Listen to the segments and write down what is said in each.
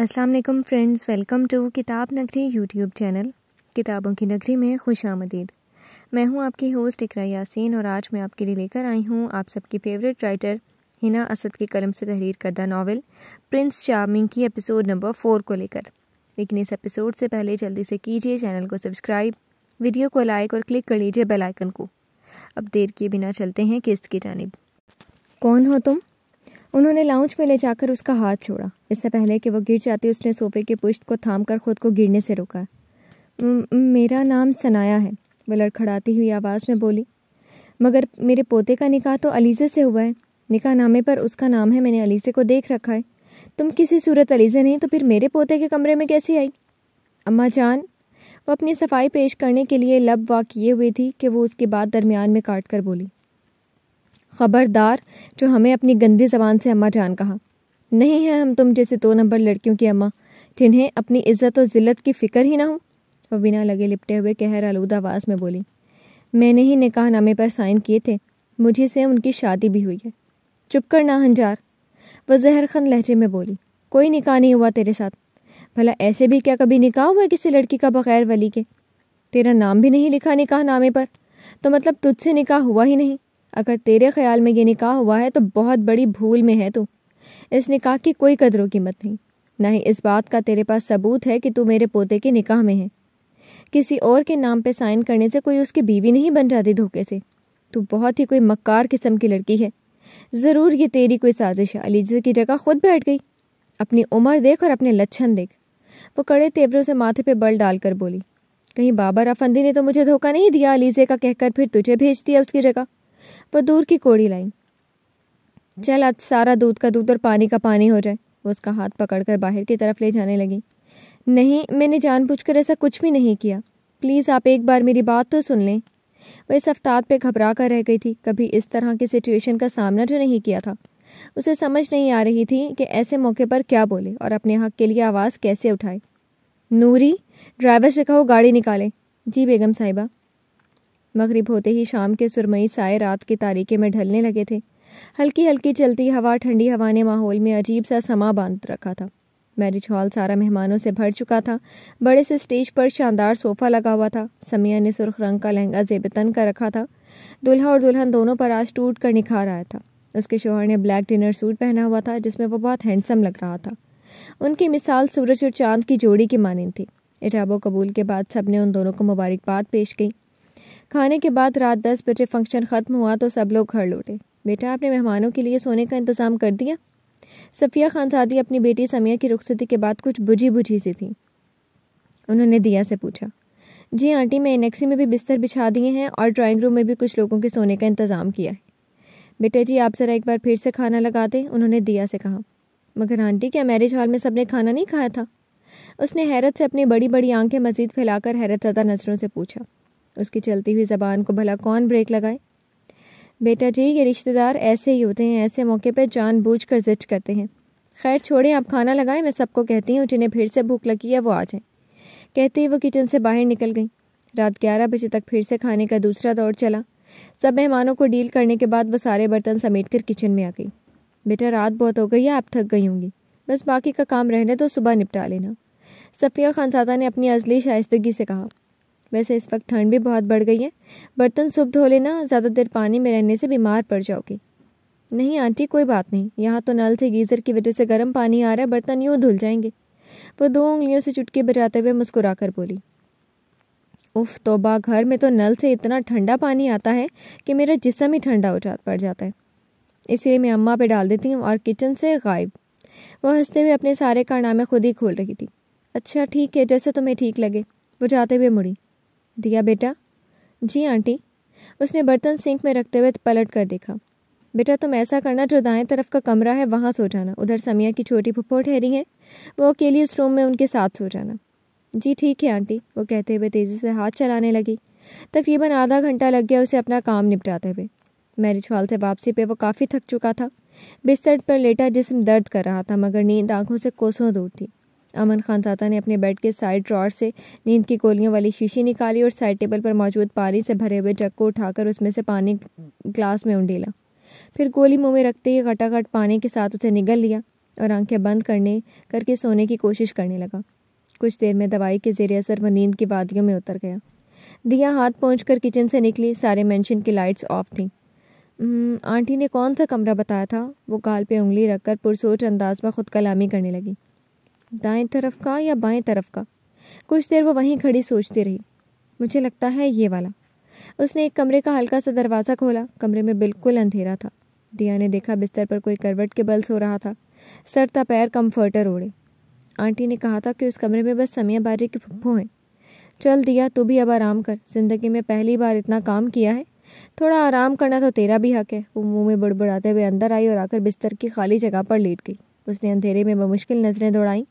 अस्सलाम friends welcome to किताब नगरी यूट्यूब चैनल किताबों की नगरी में खुश आमदीद मैं हूं आपकी होस्ट इकरा यासीन और आज मैं आपके लिए लेकर आई हूं आप सबकी फेवरेट राइटर हिना असद के कलम से तहरीर करदा नावल प्रिंस चार्मिंग की एपिसोड नंबर फोर को लेकर लेकिन इस एपिसोड से पहले जल्दी से कीजिए चैनल को सब्सक्राइब वीडियो को लाइक और क्लिक कर लीजिए बेलाइकन को अब देर किए बिना चलते हैं किस्त की जानब कौन हो तुम उन्होंने लाउंज में ले जाकर उसका हाथ छोड़ा इससे पहले कि वो गिर जाती उसने सोफे की पुष्ट को थाम कर खुद को गिरने से रोका मेरा नाम सनाया है वह लड़खड़ाती हुई आवाज़ में बोली मगर मेरे पोते का निकाह तो अलीज़े से हुआ है निकाह नामे पर उसका नाम है मैंने अलीज़े को देख रखा है तुम किसी सूरत अलीज़े नहीं तो फिर मेरे पोते के कमरे में कैसी आई अम्मा जान वो अपनी सफाई पेश करने के लिए लब वाक किए हुए थी कि वो उसके बाद दरमियान में काट कर बोली ख़बरदार जो हमें अपनी गंदी ज़बान से अम्मा जान कहा नहीं है हम तुम जैसे दो नंबर लड़कियों की अम्मा जिन्हें अपनी इज्जत और ज़िल्लत की फ़िक्र ही ना हो वह बिना लगे लिपटे हुए कहर आलूदा आवाज़ में बोली मैंने ही निकाह नामे पर साइन किए थे मुझे से उनकी शादी भी हुई है चुप कर ना हंजार वह जहर खन लहजे में बोली कोई निकाह नहीं हुआ तेरे साथ भला ऐसे भी क्या कभी निकाह हुआ किसी लड़की का बगैर वली के तेरा नाम भी नहीं लिखा निकाह नामे पर तो मतलब तुझसे निकाह हुआ ही नहीं अगर तेरे ख्याल में ये निकाह हुआ है तो बहुत बड़ी भूल में है तू इस निकाह की कोई कदरों कीमत नहीं ना ही इस बात का तेरे पास सबूत है कि तू मेरे पोते के निकाह में है किसी और के नाम पे साइन करने से कोई उसकी बीवी नहीं बन जाती धोखे से तू बहुत ही कोई मक्कार किस्म की लड़की है ज़रूर ये तेरी कोई साजिश है अलीजे की जगह खुद बैठ गई अपनी उम्र देख और अपने लक्षण देख वो कड़े तेवरों से माथे पे बल डालकर बोली कहीं बाबा रफंदी ने तो मुझे धोखा नहीं दिया अलीजे का कहकर फिर तुझे भेज दिया उसकी जगह वो दूर की कोड़ी लाई चल आज सारा दूध का दूध और पानी का पानी हो जाए वो उसका हाथ पकड़कर बाहर की तरफ ले जाने लगी नहीं मैंने जानबूझकर ऐसा कुछ भी नहीं किया प्लीज़ आप एक बार मेरी बात तो सुन लें वह इस अफ्ताद पर घबरा कर रह गई थी कभी इस तरह की सिचुएशन का सामना तो नहीं किया था उसे समझ नहीं आ रही थी कि ऐसे मौके पर क्या बोले और अपने हक के लिए आवाज़ कैसे उठाए नूरी ड्राइवर से कहो गाड़ी निकाले जी बेगम साहिबा मगरिब होते ही शाम के सुरमई साए रात की तारीखे में ढलने लगे थे हल्की हल्की चलती हवा ठंडी हवा ने माहौल में अजीब सा समा बांध रखा था मैरिज हॉल सारा मेहमानों से भर चुका था बड़े से स्टेज पर शानदार सोफा लगा हुआ था समिया ने सुर्ख रंग का लहंगा जेबतन का रखा था दुल्हा और दुल्हन दोनों पर आज टूट कर निखार आया था उसके शोहर ने ब्लैक डिनर सूट पहना हुआ था जिसमें वो बहुत हैंडसम लग रहा था उनकी मिसाल सूरज और चांद की जोड़ी की मानंद थी इजाबो कबूल के बाद सबने उन दोनों को मुबारकबाद पेश की खाने के बाद रात दस बजे फंक्शन ख़त्म हुआ तो सब लोग घर लौटे बेटा आपने मेहमानों के लिए सोने का इंतज़ाम कर दिया सफ़िया खानसादी अपनी बेटी समिया की रुखसती के बाद कुछ बुझी बुझी सी थी उन्होंने दिया से पूछा जी आंटी मैं एनेक्सी में भी बिस्तर बिछा दिए हैं और ड्राइंग रूम में भी कुछ लोगों के सोने का इंतज़ाम किया है बेटा जी आप ज़रा एक बार फिर से खाना लगा दें उन्होंने दिया से कहा मगर आंटी क्या मैरिज हॉल में सबने खाना नहीं खाया था उसने हैरत से अपनी बड़ी बड़ी आंखें मजीद फैलाकर हैरत ज़्यादा नज़रों से पूछा उसकी चलती हुई ज़बान को भला कौन ब्रेक लगाए बेटा जी ये रिश्तेदार ऐसे ही होते हैं ऐसे मौके पर जान बूझ कर जिच करते हैं खैर छोड़ें आप खाना लगाएं मैं सबको कहती हूँ जिन्हें फिर से भूख लगी है वो आ जाएं कहते ही वो किचन से बाहर निकल गई रात ग्यारह बजे तक फिर से खाने का दूसरा दौर चला सब मेहमानों को डील करने के बाद वो सारे बर्तन समेट कर किचन में आ गई बेटा रात बहुत हो गई है आप थक गई होंगी बस बाकी का काम रहने तो सुबह निपटा लेना सफ़िया खानसादा ने अपनी अजली शाइस्तगी से कहा वैसे इस वक्त ठंड भी बहुत बढ़ गई है बर्तन सुब धो लेना ज़्यादा देर पानी में रहने से बीमार पड़ जाओगी नहीं आंटी कोई बात नहीं यहाँ तो नल से गीज़र की वजह से गर्म पानी आ रहा है बर्तन यूँ धुल जाएंगे वो दो उंगलियों से चुटकी बजाते हुए मुस्कुरा कर बोली उफ तोबा घर में तो नल से इतना ठंडा पानी आता है कि मेरा जिसम ही ठंडा हो जा पड़ जाता है इसलिए मैं अम्मा पे डाल देती हूँ और किचन से गायब वह हंसते हुए अपने सारे कारनामे खुद ही खोल रही थी अच्छा ठीक है जैसे तुम्हें ठीक लगे वो जाते हुए मुड़ी दिया बेटा जी आंटी उसने बर्तन सिंक में रखते हुए पलट कर देखा बेटा तुम ऐसा करना जो दाएं तरफ का कमरा है वहाँ सो जाना उधर समिया की छोटी फुप्पो ठहरी है वो अकेली उस रूम में उनके साथ सो जाना जी ठीक है आंटी वो कहते हुए तेज़ी से हाथ चलाने लगी तकरीबन आधा घंटा लग गया उसे अपना काम निपटाते हुए मैरिज हॉल से वापसी पे वो काफ़ी थक चुका था बिस्तर पर लेटा जिसम दर्द कर रहा था मगर नींद आंखों से कोसों दूर थी अमन खान साता ने अपने बेड के साइड ड्रॉर से नींद की गोलियों वाली शीशी निकाली और साइड टेबल पर मौजूद पानी से भरे हुए जग को उठाकर उसमें से पानी ग्लास में उंडेला फिर गोली मुंह में रखते ही घटाघट पानी के साथ उसे निगल लिया और आंखें बंद करने करके सोने की कोशिश करने लगा कुछ देर में दवाई के जेर असर वह नींद की वादियों में उतर गया दिया हाथ पहुँच किचन से निकली सारे मैंशन की लाइट्स ऑफ थी आंटी ने कौन सा कमरा बताया था वो काल पे उंगली रखकर पुरसोच अंदाज में खुद कलामी करने लगी दाएं तरफ का या बाएं तरफ का कुछ देर वो वहीं खड़ी सोचती रही मुझे लगता है ये वाला उसने एक कमरे का हल्का सा दरवाज़ा खोला कमरे में बिल्कुल अंधेरा था दिया ने देखा बिस्तर पर कोई करवट के बल सो रहा था सर था पैर कम्फर्टर ओढ़े आंटी ने कहा था कि उस कमरे में बस समिया बारी के फुप्पो हैं चल दिया तू भी अब आराम कर जिंदगी में पहली बार इतना काम किया है थोड़ा आराम करना तो तेरा भी हक है वो मुंह में बड़बड़ाते हुए अंदर आई और आकर बिस्तर की खाली जगह पर लेट गई उसने अंधेरे में बमुश्किल नज़रें दौड़ाईं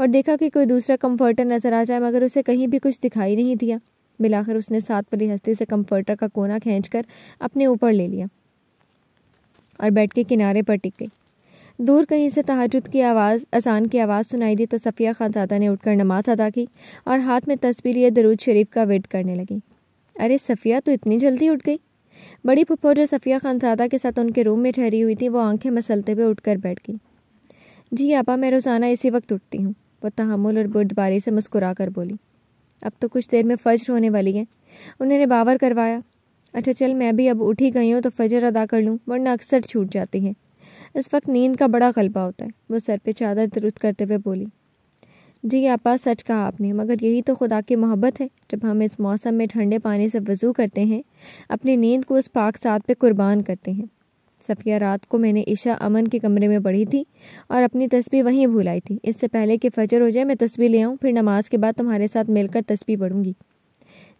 और देखा कि कोई दूसरा कम्फर्टर नज़र आ जाए मगर उसे कहीं भी कुछ दिखाई नहीं दिया मिलाकर उसने साथ पली हस्ती से कम्फर्टर का कोना खींचकर अपने ऊपर ले लिया और बेड के किनारे पर टिक गई दूर कहीं से तहजद की आवाज़ असान की आवाज़ सुनाई दी तो सफ़िया खानजादा ने उठकर नमाज अदा की और हाथ में तस्वीर या दरूद शरीफ का वेट करने लगी अरे सफ़िया तो इतनी जल्दी उठ गई बड़ी पुप्पो जो सफ़िया खानजादा के साथ उनके रूम में ठहरी हुई थी वो आंखें मसलते हुए उठकर बैठ गई जी आपा मैं रोज़ाना इसी वक्त उठती हूँ वह तहमुल और बुर्दबारी से मुस्कुरा कर बोली अब तो कुछ देर में फ़ज्र होने वाली है उन्होंने बावर करवाया अच्छा चल मैं भी अब उठ ही गई हूँ तो फ़जर अदा कर लूँ वरना अक्सर छूट जाती है इस वक्त नींद का बड़ा गलबा होता है वो सर पे चादर दुरुस्त करते हुए बोली जी आपा सच कहा आपने मगर यही तो खुदा की मोहब्बत है जब हम इस मौसम में ठंडे पानी से वज़ू करते हैं अपनी नींद को उस पाक साथ पे कुर्बान करते हैं सफ़िया रात को मैंने ईशा अमन के कमरे में पढ़ी थी और अपनी तस्वीर वहीं भूल आई थी इससे पहले कि फजर हो जाए मैं तस्वीर ले आऊँ फिर नमाज के बाद तुम्हारे साथ मिलकर तस्वीर पढ़ूंगी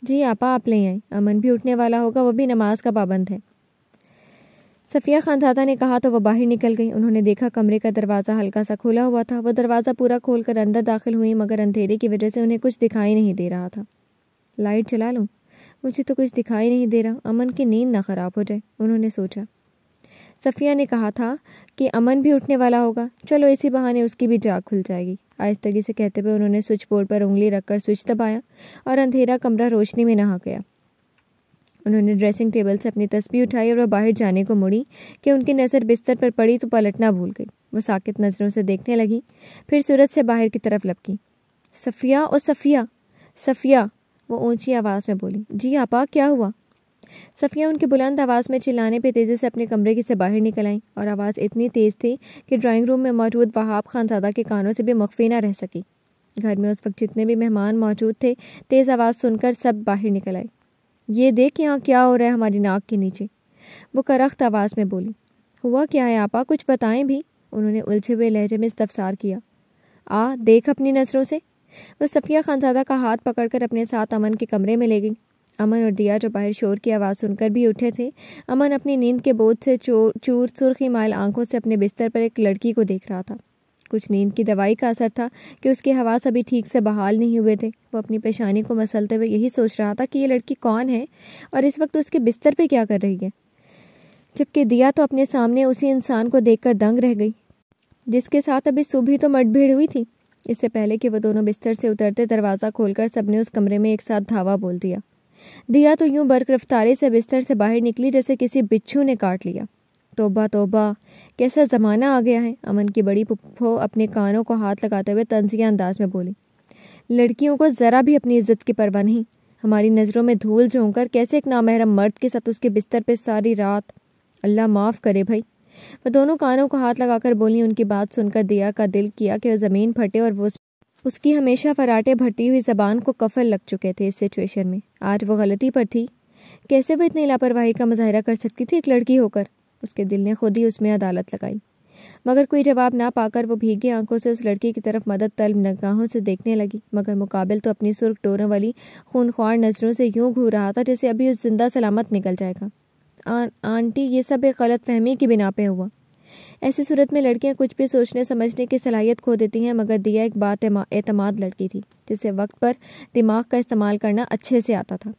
जी आपा हाँ, आप ले आए अमन भी उठने वाला होगा वह भी नमाज का पाबंद है सफ़िया दादा ने कहा तो वह बाहर निकल गई उन्होंने देखा कमरे का दरवाज़ा हल्का सा खुला हुआ था वह दरवाज़ा पूरा खोल कर अंदर दाखिल हुई मगर अंधेरे की वजह से उन्हें कुछ दिखाई नहीं दे रहा था लाइट चला लूँ मुझे तो कुछ दिखाई नहीं दे रहा अमन की नींद ना ख़राब हो जाए उन्होंने सोचा सफ़िया ने कहा था कि अमन भी उठने वाला होगा चलो इसी बहाने उसकी भी जाग खुल जाएगी आहिस्तगी से कहते हुए उन्होंने स्विच बोर्ड पर उंगली रखकर स्विच दबाया और अंधेरा कमरा रोशनी में नहा गया उन्होंने ड्रेसिंग टेबल से अपनी तस्वीर उठाई और वह बाहर जाने को मुड़ी कि उनकी नज़र बिस्तर पर पड़ी तो पलटना भूल गई वह साकित नज़रों से देखने लगी फिर सूरज से बाहर की तरफ लपकी सफ़िया और सफ़िया सफ़िया वो ऊंची आवाज़ में बोली जी आपा क्या हुआ सफ़िया उनके बुलंद आवाज़ में चिल्लाने पर तेज़ी से अपने कमरे की से बाहर निकल आई और आवाज़ इतनी तेज़ थी कि ड्राइंग रूम में मौजूद वहाब खानजादा के कानों से भी मख्फी ना रह सकी घर में उस वक्त जितने भी मेहमान मौजूद थे तेज़ आवाज़ सुनकर सब बाहर निकल आए ये देख यहाँ क्या हो रहा है हमारी नाक के नीचे वो करख्त आवाज़ में बोली हुआ क्या है आपा कुछ बताएं भी उन्होंने उलझे हुए लहजे में इस्तफसार किया आ देख अपनी नज़रों से वह सफिया खानजादा का हाथ पकड़कर अपने साथ अमन के कमरे में ले गई अमन और दिया जो बाहर शोर की आवाज़ सुनकर भी उठे थे अमन अपनी नींद के बोझ से चूर सुरखी माल आंखों से अपने बिस्तर पर एक लड़की को देख रहा था कुछ नींद की दवाई का असर था कि उसके हवास अभी ठीक से बहाल नहीं हुए थे वो अपनी पेशानी को मसलते हुए यही सोच रहा था कि ये लड़की कौन है और इस वक्त उसके बिस्तर पर क्या कर रही है जबकि दिया तो अपने सामने उसी इंसान को देख दंग रह गई जिसके साथ अभी सुबह तो मटभीड़ हुई थी इससे पहले कि वो दोनों बिस्तर से उतरते दरवाज़ा खोलकर सबने उस कमरे में एक साथ धावा बोल दिया दिया तो यूं बर्क रफ्तारी से बिस्तर से बाहर निकली जैसे किसी बिच्छू ने काट लिया तोबा तोबा कैसा ज़माना आ गया है अमन की बड़ी पुप्पो अपने कानों को हाथ लगाते हुए तंजिया अंदाज में बोली लड़कियों को ज़रा भी अपनी इज्जत की परवाह नहीं हमारी नज़रों में धूल झोंक कर कैसे एक नामहरम मर्द के साथ उसके बिस्तर पर सारी रात अल्लाह माफ़ करे भाई वह दोनों कानों को हाथ लगाकर बोली उनकी बात सुनकर दिया का दिल किया कि वह ज़मीन फटे और वो उसकी हमेशा फराटे भरती हुई जबान को कफल लग चुके थे इस सिचुएशन में आज वो गलती पर थी कैसे वो इतनी लापरवाही का मुजाहरा कर सकती थी एक लड़की होकर उसके दिल ने खुद ही उसमें अदालत लगाई मगर कोई जवाब ना पाकर वो भीगी आंखों से उस लड़की की तरफ मदद तलब नगाहों से देखने लगी मगर मुकाबिल तो अपनी सुर्ख टोरों वाली खूनख्वार नज़रों से यूं घूर रहा था जैसे अभी उस जिंदा सलामत निकल जाएगा आंटी ये सब एक गलत फहमी की बिना पे हुआ ऐसी सूरत में लड़कियां कुछ भी सोचने समझने की सलाहियत खो देती हैं मगर दिया एक बात एतमाद लड़की थी जिसे वक्त पर दिमाग का इस्तेमाल करना अच्छे से आता था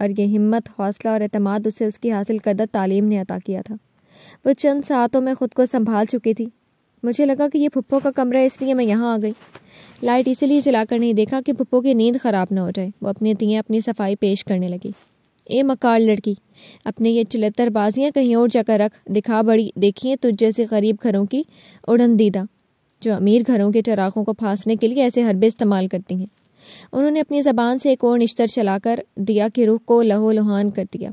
और ये हिम्मत हौसला और अतमाद उसे उसकी हासिल करदा तालीम ने अता किया था वो चंद सातों में ख़ुद को संभाल चुकी थी मुझे लगा कि ये पुप्पो का कमरा है इसलिए मैं यहाँ आ गई लाइट इसीलिए जलाकर नहीं देखा कि पुप्पो की नींद ख़राब ना हो जाए वो अपनी दियाँ अपनी सफाई पेश करने लगी ए मकार लड़की अपने ये बाजियाँ कहीं और जाकर रख दिखा बड़ी देखिए तुझ जैसे गरीब घरों की दीदा जो अमीर घरों के चराखों को फांसने के लिए ऐसे हरबे इस्तेमाल करती हैं उन्होंने अपनी ज़बान से एक और निश्तर चलाकर दिया के रुख को लहो लुहान कर दिया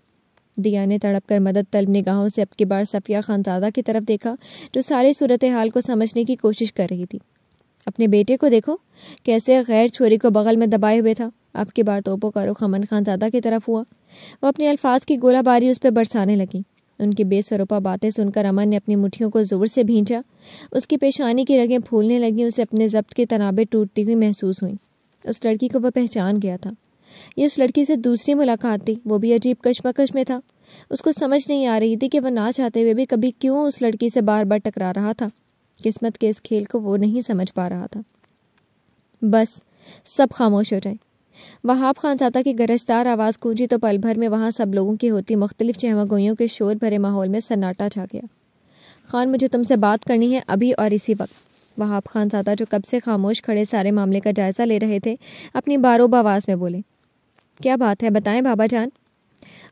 दिया ने तड़प कर मदद तलब निगाहों से अब की बार सफिया खानजादा की तरफ देखा जो सारी सूरत हाल को समझने की कोशिश कर रही थी अपने बेटे को देखो कैसे गैर छोरी को बगल में दबाए हुए था अब की बार तोपो का रुख अमन खान ज़्यादा की तरफ हुआ वो अपने अल्फाज की गोलाबारी उस पर बरसाने लगी उनकी बेसरोपा बातें सुनकर अमन ने अपनी मुठियों को ज़ोर से भींचा उसकी पेशानी की रगें फूलने लगीं उसे अपने जब्त की तनाबे टूटती हुई महसूस हुई उस लड़की को वह पहचान गया था ये उस लड़की से दूसरी मुलाकात थी वो भी अजीब कशमकश में था उसको समझ नहीं आ रही थी कि वह ना चाहते हुए भी कभी क्यों उस लड़की से बार बार टकरा रहा था किस्मत के इस खेल को वो नहीं समझ पा रहा था बस सब खामोश हो जाए वहाब खान चाहता की गरजदार आवाज़ गूंजी तो पल भर में वहाँ सब लोगों की होती मुख्तलिफ चहमागोइयों के शोर भरे माहौल में सन्नाटा छा गया खान मुझे तुमसे बात करनी है अभी और इसी वक्त वहाब खान सादा जो कब से खामोश खड़े सारे मामले का जायज़ा ले रहे थे अपनी बारोब आवाज़ में बोले क्या बात है बताएं बाबा जान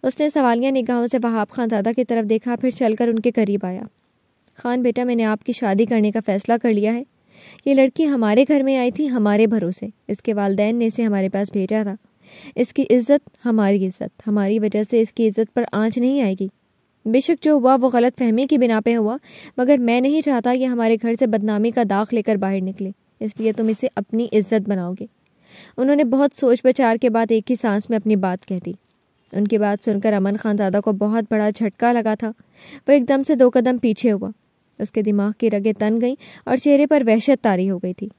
उसने सवालिया निगाहों से वहाब खान सादा की तरफ देखा फिर चलकर उनके करीब आया खान बेटा मैंने आपकी शादी करने का फ़ैसला कर लिया है ये लड़की हमारे घर में आई थी हमारे भरोसे इसके वालदेन ने इसे हमारे पास भेजा था इसकी इज्जत हमारी इज्जत हमारी वजह से इसकी इज्जत पर आंच नहीं आएगी बेशक जो हुआ वो गलत फहमी की बिना पे हुआ मगर मैं नहीं चाहता कि हमारे घर से बदनामी का दाग लेकर बाहर निकले इसलिए तुम इसे अपनी इज्जत बनाओगे उन्होंने बहुत सोच विचार के बाद एक ही सांस में अपनी बात कह दी उनकी बात सुनकर अमन खान दादा को बहुत बड़ा झटका लगा था वो एकदम से दो कदम पीछे हुआ उसके दिमाग की रगें तन गईं और चेहरे पर वहशत तारी हो गई थी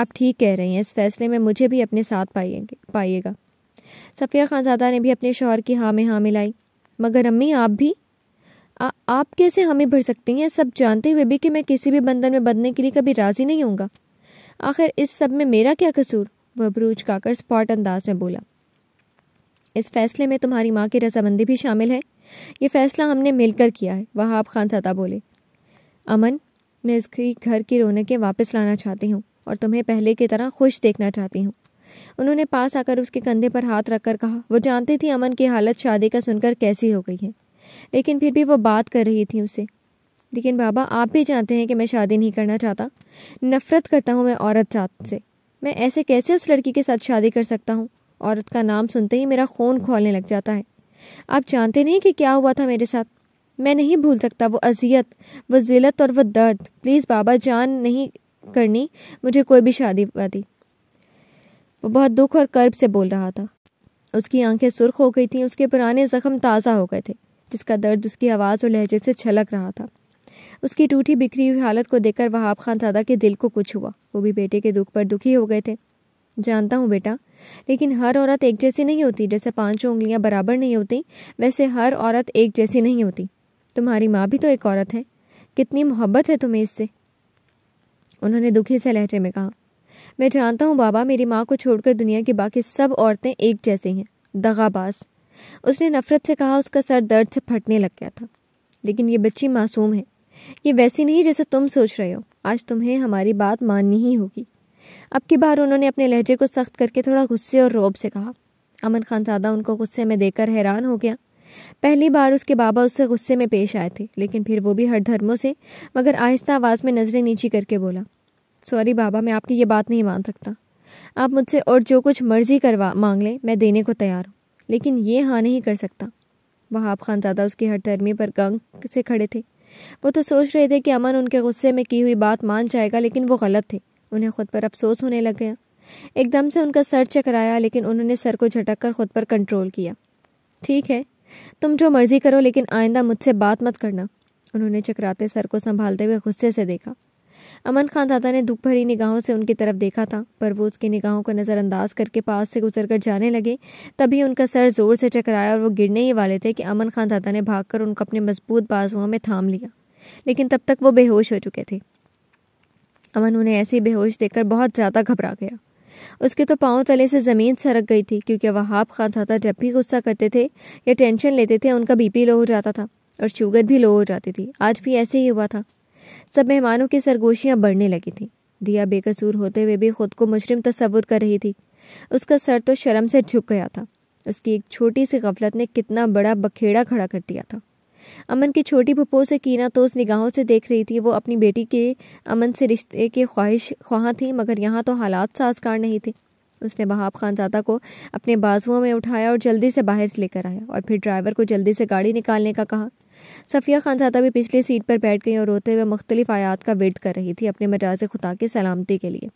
आप ठीक कह रही हैं इस फैसले में मुझे भी अपने साथ पाइएंगे पाइएगा सफ़िया खानजादा ने भी अपने शोहर की हाँ में हाँ मिलाई मगर अम्मी आप भी आ, आप कैसे हमें हाँ भर सकती हैं सब जानते हुए भी कि मैं किसी भी बंधन में बंधने के लिए कभी राज़ी नहीं हूँगा आखिर इस सब में मेरा क्या कसूर वह ब्रूज काकर स्पॉट अंदाज में बोला इस फैसले में तुम्हारी माँ की रजामंदी भी शामिल है ये फैसला हमने मिलकर किया है वहाब खान सदा बोले अमन मैं इसकी घर की रौनकें वापस लाना चाहती हूँ और तुम्हें पहले की तरह खुश देखना चाहती हूँ उन्होंने पास आकर उसके कंधे पर हाथ रखकर कहा वो जानती थी अमन की हालत शादी का सुनकर कैसी हो गई है लेकिन फिर भी वो बात कर रही थी उससे लेकिन बाबा आप भी जानते हैं कि मैं शादी नहीं करना चाहता नफरत करता हूँ मैं औरत जात से मैं ऐसे कैसे उस लड़की के साथ शादी कर सकता हूँ औरत का नाम सुनते ही मेरा खून खोलने लग जाता है आप जानते नहीं कि क्या हुआ था मेरे साथ मैं नहीं भूल सकता वो अजियत वो जिलत और वो दर्द प्लीज़ बाबा जान नहीं करनी मुझे कोई भी शादी वादी वो बहुत दुख और कर्ब से बोल रहा था उसकी आंखें सुर्ख हो गई थीं उसके पुराने ज़ख्म ताज़ा हो गए थे जिसका दर्द उसकी आवाज़ और लहजे से छलक रहा था उसकी टूटी बिखरी हुई हालत को देखकर वहाब खान सादा के दिल को कुछ हुआ वो भी बेटे के दुख पर दुखी हो गए थे जानता हूँ बेटा लेकिन हर औरत एक जैसी नहीं होती जैसे पांचों उंगलियाँ बराबर नहीं होती वैसे हर औरत एक जैसी नहीं होती तुम्हारी माँ भी तो एक औरत है कितनी मोहब्बत है तुम्हें इससे उन्होंने दुखी से लहजे में कहा मैं जानता हूँ बाबा मेरी माँ को छोड़कर दुनिया की बाकी सब औरतें एक जैसी हैं दगाबाज उसने नफरत से कहा उसका सर दर्द से फटने लग गया था लेकिन ये बच्ची मासूम है ये वैसी नहीं जैसे तुम सोच रहे हो आज तुम्हें हमारी बात माननी ही होगी अब की बार उन्होंने अपने लहजे को सख्त करके थोड़ा गुस्से और रोब से कहा अमन खान सादा उनको गुस्से में देकर हैरान हो गया पहली बार उसके बाबा उससे गुस्से में पेश आए थे लेकिन फिर वो भी हर धर्मों से मगर आहिस्ता आवाज़ में नज़रें नीची करके बोला सॉरी बाबा मैं आपकी ये बात नहीं मान सकता आप मुझसे और जो कुछ मर्जी करवा मांग लें मैं देने को तैयार हूँ लेकिन ये हाँ नहीं कर सकता वहाब खान ज़्यादा उसकी हर धर्मी पर गंग से खड़े थे वो तो सोच रहे थे कि अमन उनके गुस्से में की हुई बात मान जाएगा लेकिन वो गलत थे उन्हें खुद पर अफसोस होने लग गया एकदम से उनका सर चकराया लेकिन उन्होंने सर को झटक कर खुद पर कंट्रोल किया ठीक है तुम जो मर्जी करो लेकिन आइंदा मुझसे बात मत करना उन्होंने चकराते सर को संभालते हुए गुस्से से देखा अमन खान दादा ने दुख भरी निगाहों से उनकी तरफ देखा था पर वो उसकी निगाहों को नज़रअंदाज करके पास से गुजर कर जाने लगे तभी उनका सर जोर से चकराया और वो गिरने ही वाले थे कि अमन खान दादा ने भागकर उनको अपने मजबूत बाजुओं में थाम लिया लेकिन तब तक वो बेहोश हो चुके थे अमन उन्हें ऐसे बेहोश देखकर बहुत ज़्यादा घबरा गया उसके तो पाँव तले से ज़मीन सरक गई थी क्योंकि वहाब खान था जब भी गुस्सा करते थे या टेंशन लेते थे उनका बीपी लो हो जाता था और शुगर भी लो हो जाती थी आज भी ऐसे ही हुआ था सब मेहमानों की सरगोशियाँ बढ़ने लगी थी दिया बेकसूर होते हुए भी खुद को मुजरिम तस्वुर कर रही थी उसका सर तो शर्म से झुक गया था उसकी एक छोटी सी गफलत ने कितना बड़ा बखेड़ा खड़ा कर दिया था अमन की छोटी भुपो से कीना तो उस निगाहों से देख रही थी वो अपनी बेटी के अमन से रिश्ते की ख्वाहिश ख्वाह थी मगर यहाँ तो हालात साजगार नहीं थे उसने बहाब खानजादा को अपने बाजुओं में उठाया और जल्दी से बाहर लेकर आया और फिर ड्राइवर को जल्दी से गाड़ी निकालने का कहा सफ़िया खानजादा भी पिछली सीट पर बैठ गई और रोते हुए मुख्तलिफ आयात का वेट कर रही थी अपने मजाज खुदा की सलामती के लिए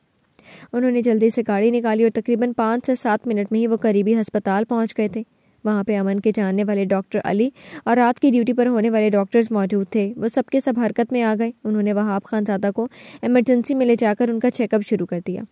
उन्होंने जल्दी से गाड़ी निकाली और तकरीबन पाँच से सात मिनट में ही वो करीबी हस्पताल पहुंच गए थे वहाँ पे अमन के जानने वाले डॉक्टर अली और रात की ड्यूटी पर होने वाले डॉक्टर्स मौजूद थे वो सबके सब हरकत में आ गए उन्होंने वहाब सादा को एमरजेंसी में ले जाकर उनका चेकअप शुरू कर दिया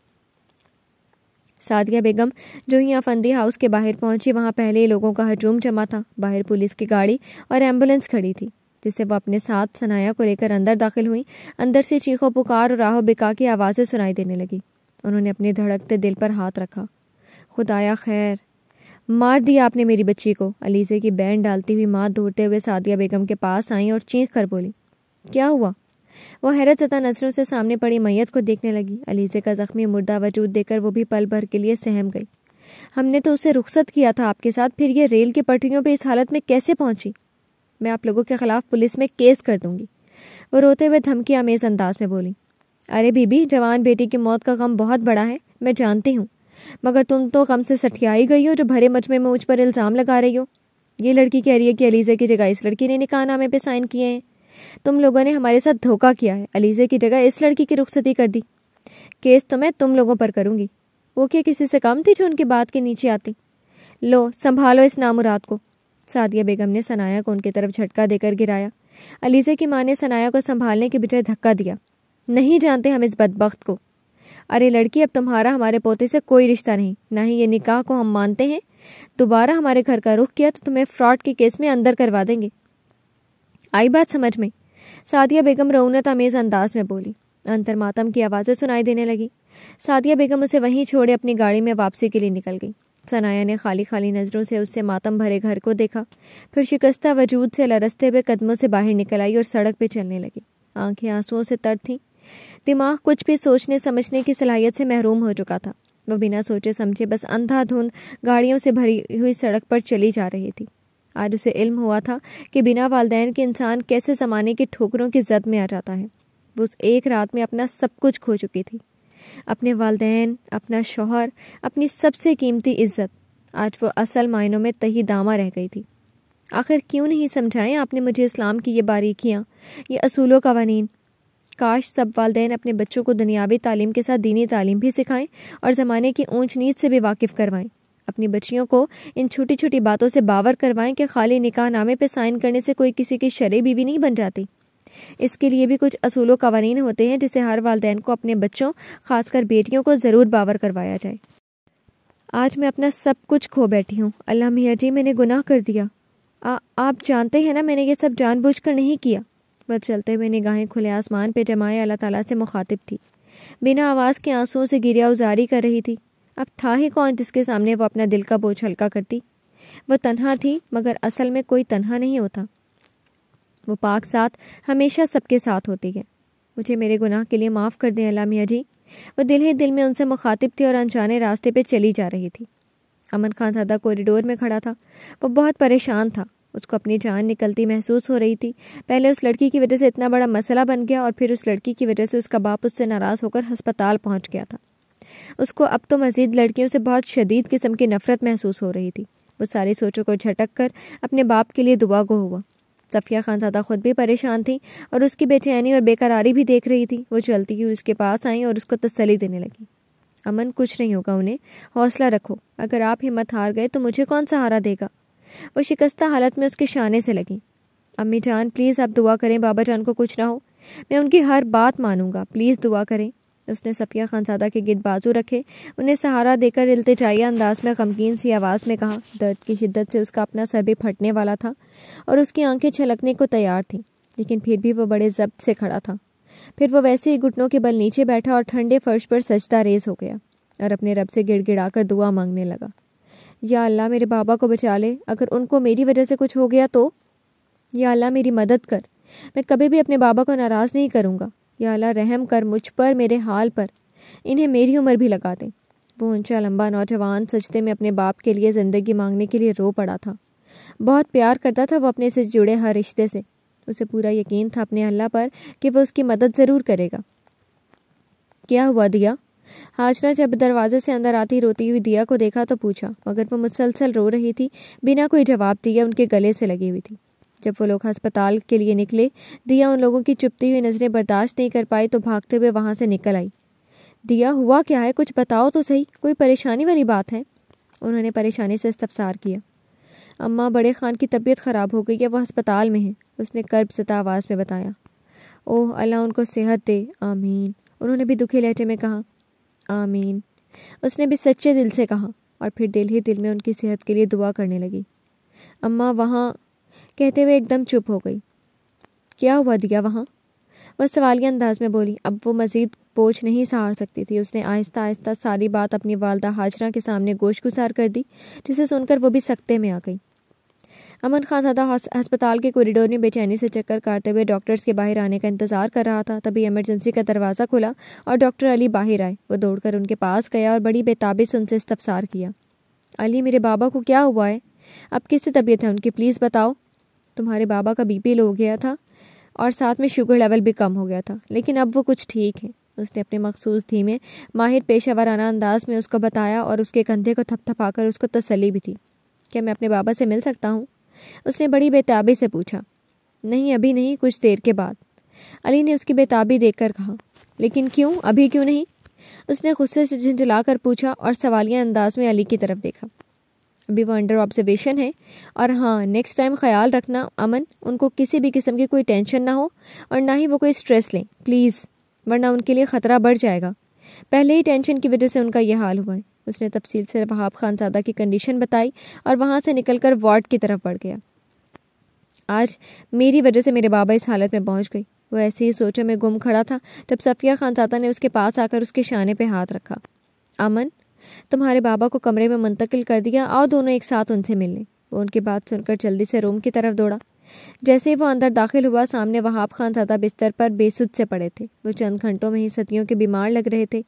सादिया बेगम जो यहाँ फंदी हाउस के बाहर पहुंची वहाँ पहले ही लोगों का हजूम जमा था बाहर पुलिस की गाड़ी और एम्बुलेंस खड़ी थी जिससे वो अपने साथ सनाया को लेकर अंदर दाखिल हुई अंदर से चीखों पुकार और राहो बिका की आवाज़ें सुनाई देने लगी उन्होंने अपने धड़कते दिल पर हाथ रखा खुदाया खैर मार दिया आपने मेरी बच्ची को अलीज़े की बैन डालती हुई माँ दौड़ते हुए सादिया बेगम के पास आई और चीख कर बोली क्या हुआ वह हैरत जदा नज़रों से सामने पड़ी मैयत को देखने लगी अलीज़े का ज़ख्मी मुर्दा वजूद देकर वो भी पल भर के लिए सहम गई हमने तो उसे रुख्सत किया था आपके साथ फिर ये रेल की पटरियों पर इस हालत में कैसे पहुंची मैं आप लोगों के खिलाफ पुलिस में केस कर दूंगी वो रोते हुए धमकी आमेज अंदाज में बोली अरे बीबी जवान बेटी की मौत का गम बहुत बड़ा है मैं जानती हूँ मगर तुम तो गम से सठियाई गई हो जो भरे मजमे में मुझ पर इल्ज़ाम लगा रही हो ये लड़की कह रही है कि अलीज़े की जगह इस लड़की ने निकाहनामे पे साइन किए हैं तुम लोगों ने हमारे साथ धोखा किया है अलीज़े की जगह इस लड़की की रुखसती कर दी केस तो मैं तुम लोगों पर करूँगी वो क्या किसी से कम थी जो उनकी बात के नीचे आती लो संभालो इस नामुराद को सादिया बेगम ने सनाया को उनकी तरफ झटका देकर गिराया अलीज़े की माँ ने सनाया को संभालने के बजाय धक्का दिया नहीं जानते हम इस बदबخت को अरे लड़की अब तुम्हारा हमारे पोते से कोई रिश्ता नहीं ना ही ये निकाह को हम मानते हैं दोबारा हमारे घर का रुख किया तो तुम्हें फ्रॉड के केस में अंदर करवा देंगे आई बात समझ में सादिया बेगम रौनत अमेज अंदाज में बोली अंतर मातम की आवाज़ें सुनाई देने लगी सादिया बेगम उसे वहीं छोड़े अपनी गाड़ी में वापसी के लिए निकल गई सनाया ने खाली खाली नज़रों से उससे मातम भरे घर को देखा फिर शिकस्ता वजूद से लरसते हुए कदमों से बाहर निकल आई और सड़क पर चलने लगी आंखें आंसुओं से तर थीं दिमाग कुछ भी सोचने समझने की सलाहियत से महरूम हो चुका था वह बिना सोचे समझे बस अंधाधुंध गाड़ियों से भरी हुई सड़क पर चली जा रही थी आज उसे इल्म हुआ था कि बिना वालदेन के इंसान कैसे ज़माने की ठोकरों की जद में आ जाता है वो उस एक रात में अपना सब कुछ खो चुकी थी अपने वालदेन अपना शोहर अपनी सबसे कीमती इज्जत आज वो असल मायनों में तही दामा रह गई थी आखिर क्यों नहीं समझाएं आपने मुझे इस्लाम की ये बारीकियाँ ये असूलों कवानीन काश सब वालदेन अपने बच्चों को दुनियावी तालीम के साथ दीनी तालीम भी सिखाएं और ज़माने की ऊंच नीच से भी वाकिफ़ करवाएं अपनी बच्चियों को इन छोटी छोटी बातों से बावर करवाएं कि खाली निकाह नामे पर साइन करने से कोई किसी की शरह बीवी नहीं बन जाती इसके लिए भी कुछ असूलों कवानीन होते हैं जिसे हर वालदेन को अपने बच्चों खासकर बेटियों को ज़रूर बावर करवाया जाए आज मैं अपना सब कुछ खो बैठी हूँ अल्लाह मियाँ जी मैंने गुनाह कर दिया आ, आप जानते हैं ना मैंने ये सब जानबूझकर नहीं किया वह चलते हुए निगाहें खुले आसमान पे जमाए अल्लाह ताला से मुखातिब थी बिना आवाज़ के आंसुओं से गिरिया उजारी कर रही थी अब था ही कौन जिसके सामने वो अपना दिल का बोझ हल्का करती वह तनहा थी मगर असल में कोई तनहा नहीं होता वो पाक साथ हमेशा सबके साथ होती है मुझे मेरे गुनाह के लिए माफ़ कर दें अल्लाह मियाँ जी वो दिल ही दिल में उनसे मुखातिब थी और अनजाने रास्ते पर चली जा रही थी अमन खान सादा कॉरिडोर में खड़ा था वो बहुत परेशान था उसको अपनी जान निकलती महसूस हो रही थी पहले उस लड़की की वजह से इतना बड़ा मसला बन गया और फिर उस लड़की की वजह से उसका बाप उससे नाराज़ होकर हस्पताल पहुँच गया था उसको अब तो मज़ीद लड़कियों से बहुत शदीद किस्म की नफ़रत महसूस हो रही थी वो सारी सोचों को झटक कर अपने बाप के लिए दुआ गो हुआ सफ़िया खानजादा खुद भी परेशान थी और उसकी बेचैनी और बेकरारी भी देख रही थी वो चलती हुई उसके पास आई और उसको तसली देने लगी अमन कुछ नहीं होगा उन्हें हौसला रखो अगर आप हिम्मत हार गए तो मुझे कौन सहारा देगा वो शिकस्ता हालत में उसके शाने से लगी अम्मी जान प्लीज़ आप दुआ करें बाबा जान को कुछ ना हो मैं उनकी हर बात मानूंगा प्लीज़ दुआ करें उसने सफिया खानसादा के गिद बाजू रखे उन्हें सहारा देकर इल्तजाई अंदाज में गमगीन सी आवाज़ में कहा दर्द की शिद्दत से उसका अपना सर भी फटने वाला था और उसकी आंखें छलकने को तैयार थीं लेकिन फिर भी वह बड़े जब्त से खड़ा था फिर वह वैसे ही घुटनों के बल नीचे बैठा और ठंडे फर्श पर सजदा रेज हो गया और अपने रब से गिड़गिड़ा दुआ मांगने लगा या अल्लाह मेरे बाबा को बचा ले अगर उनको मेरी वजह से कुछ हो गया तो या अल्लाह मेरी मदद कर मैं कभी भी अपने बाबा को नाराज़ नहीं करूँगा या अल्लाह रहम कर मुझ पर मेरे हाल पर इन्हें मेरी उम्र भी लगा दें वो ऊंचा लंबा नौजवान सचते में अपने बाप के लिए ज़िंदगी मांगने के लिए रो पड़ा था बहुत प्यार करता था वो अपने से जुड़े हर रिश्ते से उसे पूरा यकीन था अपने अल्लाह पर कि वह उसकी मदद ज़रूर करेगा क्या हुआ दिया हाजरा जब दरवाजे से अंदर आती रोती हुई दिया को देखा तो पूछा मगर वो मुसलसल रो रही थी बिना कोई जवाब दिया उनके गले से लगी हुई थी जब वो लोग अस्पताल के लिए निकले दिया उन लोगों की चुपती हुई नज़रें बर्दाश्त नहीं कर पाई तो भागते हुए वहाँ से निकल आई दिया हुआ क्या है कुछ बताओ तो सही कोई परेशानी वाली बात है उन्होंने परेशानी से इस्तफसार किया अम्मा बड़े खान की तबीयत ख़राब हो गई है वह अस्पताल में है उसने कर्ब सता आवाज़ में बताया ओह अल्लाह उनको सेहत दे आमीन उन्होंने भी दुखी लहजे में कहा आमीन उसने भी सच्चे दिल से कहा और फिर दिल ही दिल में उनकी सेहत के लिए दुआ करने लगी अम्मा वहाँ कहते हुए एकदम चुप हो गई क्या हुआ दिया वहाँ वह सवालिया अंदाज में बोली अब वो मज़ीद बोझ नहीं सहार सकती थी उसने आहिस्ता आहिस्ता सारी बात अपनी वालदा हाजरा के सामने गोश गुसार कर दी जिसे सुनकर वो भी सख्ते में आ गई अमन खान सदा अस्पताल के कॉरिडोर में बेचैनी से चक्कर काटते हुए डॉक्टर्स के बाहर आने का इंतजार कर रहा था तभी एमरजेंसी का दरवाज़ा खुला और डॉक्टर अली बाहर आए वो दौड़कर उनके पास गया और बड़ी बेताबी से उनसे इस्तफसार किया अली मेरे बाबा को क्या हुआ है अब किससे तबीयत है उनकी प्लीज़ बताओ तुम्हारे बाबा का बीपी लो गया था और साथ में शुगर लेवल भी कम हो गया था लेकिन अब वो कुछ ठीक है उसने अपने मखसूस धीमे माहिर पेशा अंदाज में उसको बताया और उसके कंधे को थपथपाकर उसको तसली भी थी क्या मैं अपने बाबा से मिल सकता हूँ उसने बड़ी बेताबी से पूछा नहीं अभी नहीं कुछ देर के बाद अली ने उसकी बेताबी देखकर कहा लेकिन क्यों अभी क्यों नहीं उसने गुस्से से झंझला कर पूछा और सवालिया अंदाज में अली की तरफ देखा अभी वो अंडर ऑब्जर्वेशन है और हाँ नेक्स्ट टाइम ख्याल रखना अमन उनको किसी भी किस्म की कोई टेंशन ना हो और ना ही वो कोई स्ट्रेस लें प्लीज़ वरना उनके लिए ख़तरा बढ़ जाएगा पहले ही टेंशन की वजह से उनका यह हाल हुआ है उसने तफसील से वहाब सादा की कंडीशन बताई और वहाँ से कर वार्ड की तरफ बढ़ गया आज मेरी वजह से मेरे बाबा इस हालत में पहुँच गई वो ऐसे ही सोचों में गुम खड़ा था तब सफ़िया ख़ान सादा ने उसके पास आकर उसके शाने पर हाथ रखा अमन तुम्हारे बाबा को कमरे में मुंतकिल कर दिया आओ दोनों एक साथ उनसे मिलने वो उनकी बात सुनकर जल्दी से रूम की तरफ दौड़ा जैसे ही वो अंदर दाखिल हुआ सामने वहाब खान सादा बिस्तर पर बेसुध से पड़े थे वो चंद घंटों में ही सदियों के बीमार लग रहे थे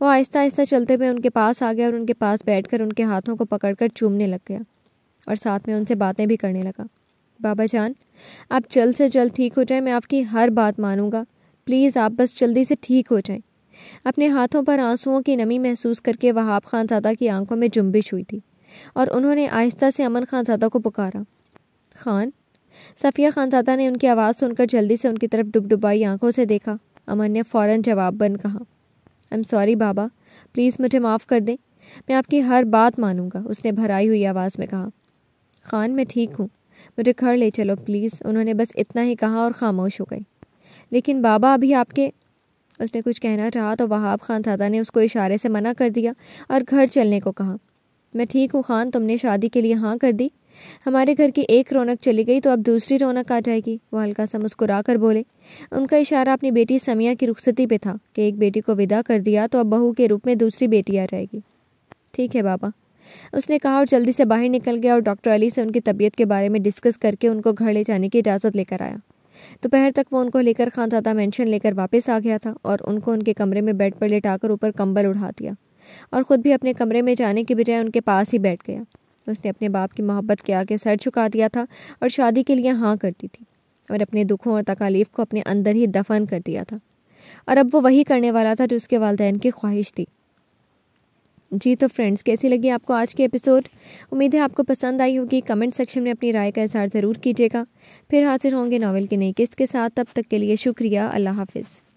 वो आहिस्ता आहिस्ता चलते हुए उनके पास आ गया और उनके पास बैठकर उनके हाथों को पकड़कर चूमने लग गया और साथ में उनसे बातें भी करने लगा बाबा जान आप जल्द से जल्द ठीक हो जाए मैं आपकी हर बात मानूंगा प्लीज़ आप बस जल्दी से ठीक हो जाएं अपने हाथों पर आंसुओं की नमी महसूस करके वहाब खान सादा की आंखों में जुम्बिश हुई थी और उन्होंने आहिस्ता से अमन खान सादा को पुकारा खान सफ़िया खानजादा ने उनकी आवाज़ सुनकर जल्दी से उनकी तरफ डुबडुबाई आंखों से देखा अमन ने फ़ौरन जवाब बन कहा आई एम सॉरी बाबा प्लीज़ मुझे माफ़ कर दें मैं आपकी हर बात मानूंगा उसने भराई हुई आवाज़ में कहा खान मैं ठीक हूँ मुझे घर ले चलो प्लीज़ उन्होंने बस इतना ही कहा और खामोश हो गई लेकिन बाबा अभी आपके उसने कुछ कहना चाहा तो वहाब खान सादा ने उसको इशारे से मना कर दिया और घर चलने को कहा मैं ठीक हूँ खान तुमने शादी के लिए हाँ कर दी हमारे घर की एक रौनक चली गई तो अब दूसरी रौनक आ जाएगी वो हल्का सा मुस्कुरा कर बोले उनका इशारा अपनी बेटी समिया की रुखसती पे था कि एक बेटी को विदा कर दिया तो अब बहू के रूप में दूसरी बेटी आ जाएगी ठीक है बाबा उसने कहा और जल्दी से बाहर निकल गया और डॉक्टर अली से उनकी तबीयत के बारे में डिस्कस करके उनको घर ले जाने की इजाज़त लेकर आया दोपहर तक वो उनको लेकर खानजादा मेंशन लेकर वापस आ गया था और उनको उनके कमरे में बेड पर लेटाकर ऊपर कंबल उड़ा दिया और ख़ुद भी अपने कमरे में जाने के बजाय उनके पास ही बैठ गया में उसने अपने बाप की मोहब्बत के आगे सर झुका दिया था और शादी के लिए हाँ करती थी और अपने दुखों और तकालीफ को अपने अंदर ही दफन कर दिया था और अब वो वही करने वाला था जो उसके वालदेन की ख्वाहिश थी जी तो फ्रेंड्स कैसी लगी आपको आज की एपिसोड उम्मीद है आपको पसंद आई होगी कमेंट सेक्शन में अपनी राय का इजहार ज़रूर कीजिएगा फिर हाजिर होंगे नावल की नई किस्त के साथ तब तक के लिए शुक्रिया अल्लाह हाफिज़